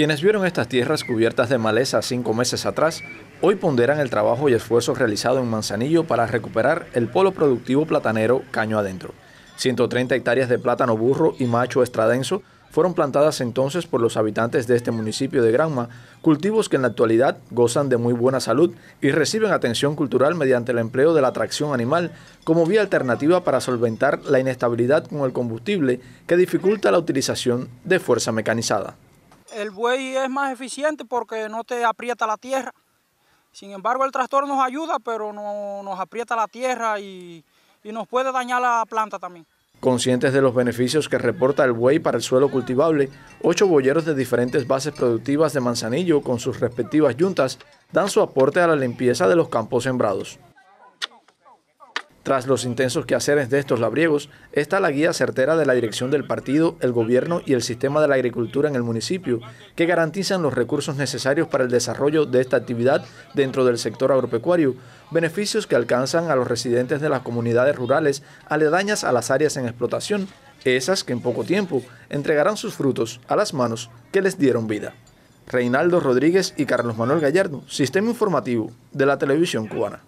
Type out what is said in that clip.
Quienes vieron estas tierras cubiertas de maleza cinco meses atrás, hoy ponderan el trabajo y esfuerzo realizado en Manzanillo para recuperar el polo productivo platanero caño adentro. 130 hectáreas de plátano burro y macho extradenso fueron plantadas entonces por los habitantes de este municipio de Granma, cultivos que en la actualidad gozan de muy buena salud y reciben atención cultural mediante el empleo de la tracción animal como vía alternativa para solventar la inestabilidad con el combustible que dificulta la utilización de fuerza mecanizada. El buey es más eficiente porque no te aprieta la tierra. Sin embargo, el trastorno nos ayuda, pero no, nos aprieta la tierra y, nos puede dañar la planta también. Conscientes de los beneficios que reporta el buey para el suelo cultivable, ocho boyeros de diferentes bases productivas de Manzanillo con sus respectivas juntas dan su aporte a la limpieza de los campos sembrados. Tras los intensos quehaceres de estos labriegos, está la guía certera de la dirección del partido, el gobierno y el sistema de la agricultura en el municipio, que garantizan los recursos necesarios para el desarrollo de esta actividad dentro del sector agropecuario, beneficios que alcanzan a los residentes de las comunidades rurales aledañas a las áreas en explotación, esas que en poco tiempo entregarán sus frutos a las manos que les dieron vida. Reinaldo Rodríguez y Carlos Manuel Gallardo, Sistema Informativo de la Televisión Cubana.